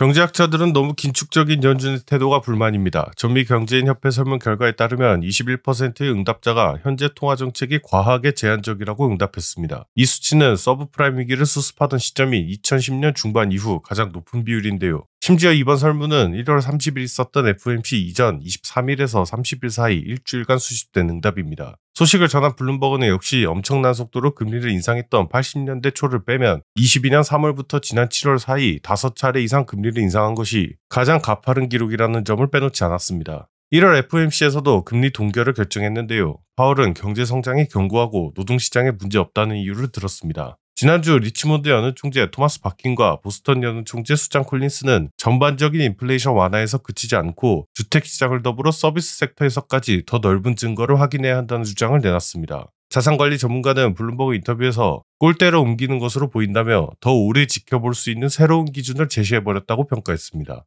경제학자들은 너무 긴축적인 연준 태도가 불만입니다. 전미 경제인협회 설문 결과에 따르면 21%의 응답자가 현재 통화 정책이 과하게 제한적이라고 응답했습니다. 이 수치는 서브프라임 위기를 수습하던 시점이 2010년 중반 이후 가장 높은 비율인데요. 심지어 이번 설문은 1월 30일 있었던 f m c 이전 23일에서 30일 사이 일주일간 수집된 응답입니다. 소식을 전한 블룸버그는 역시 엄청난 속도로 금리를 인상했던 80년대 초를 빼면 22년 3월부터 지난 7월 사이 5차례 이상 금리를 인상한 것이 가장 가파른 기록이라는 점을 빼놓지 않았습니다. 1월 FOMC에서도 금리 동결을 결정했는데요. 파월은 경제 성장이 견고하고 노동시장에 문제 없다는 이유를 들었습니다. 지난주 리치몬드 연은 총재 토마스 바킨과 보스턴 연은 총재 수장 콜린스는 전반적인 인플레이션 완화에서 그치지 않고 주택 시장을 더불어 서비스 섹터에서까지 더 넓은 증거를 확인해야 한다는 주장을 내놨습니다. 자산관리 전문가는 블룸버그 인터뷰에서 꼴대로 옮기는 것으로 보인다며 더 오래 지켜볼 수 있는 새로운 기준을 제시해버렸다고 평가했습니다.